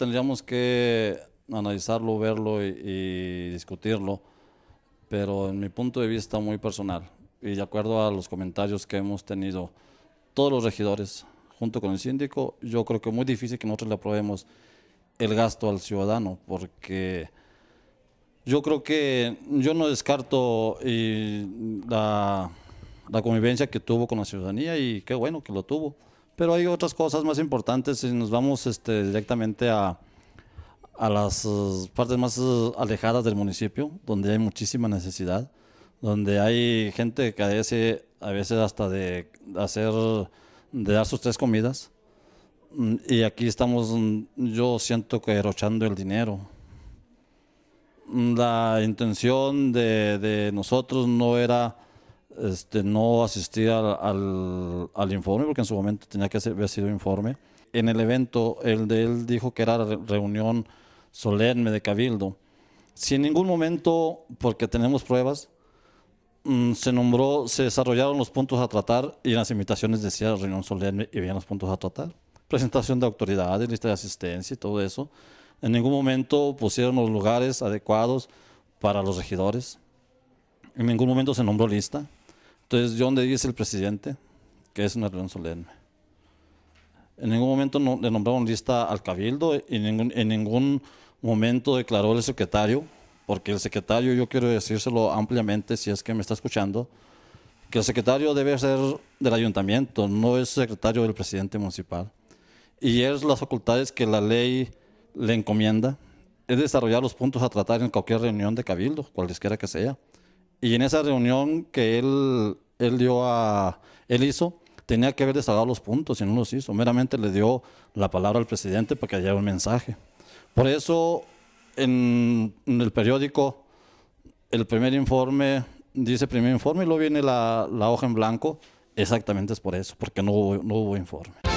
tendríamos que analizarlo, verlo y, discutirlo, pero en mi punto de vista muy personal y de acuerdo a los comentarios que hemos tenido todos los regidores junto con el síndico, yo creo que es muy difícil que nosotros le aprobemos el gasto al ciudadano, porque yo creo que yo no descarto la convivencia que tuvo con la ciudadanía y qué bueno que lo tuvo pero hay otras cosas más importantes si nos vamos este, directamente a, a las eh, partes más eh, alejadas del municipio, donde hay muchísima necesidad, donde hay gente que carece a veces hasta de hacer, de dar sus tres comidas. Mm, y aquí estamos, mm, yo siento que derrochando el dinero. Mm, la intención de, de nosotros no era este, no asistí al, informe, porque en su momento tenía que haber sido informe. En el evento, el de él dijo que era reunión solemne de Cabildo. Si en ningún momento, porque tenemos pruebas, mm, se nombró, se desarrollaron los puntos a tratar y en las invitaciones decía reunión solemne y veían los puntos a tratar. Presentación de autoridades, lista de asistencia y todo eso. En ningún momento pusieron los lugares adecuados para los regidores. En ningún momento se nombró lista. Entonces, yo dice el presidente que es una reunión solemne. En ningún momento le nombraron lista al cabildo y en, en ningún momento declaró el secretario, porque el secretario, yo quiero decírselo ampliamente si es que me está escuchando, que el secretario debe ser del ayuntamiento, no es secretario del presidente municipal. Y es las facultades que la ley le encomienda, es desarrollar los puntos a tratar en cualquier reunión de cabildo, cualquiera que sea. Y en esa reunión que él, él dio a, él hizo, tenía que haber desagrado los puntos y no los hizo. Meramente le dio la palabra al presidente para que haya un mensaje. Por eso, en, el periódico, el primer informe dice primer informe y luego viene la, hoja en blanco. Exactamente es por eso, porque no hubo informe.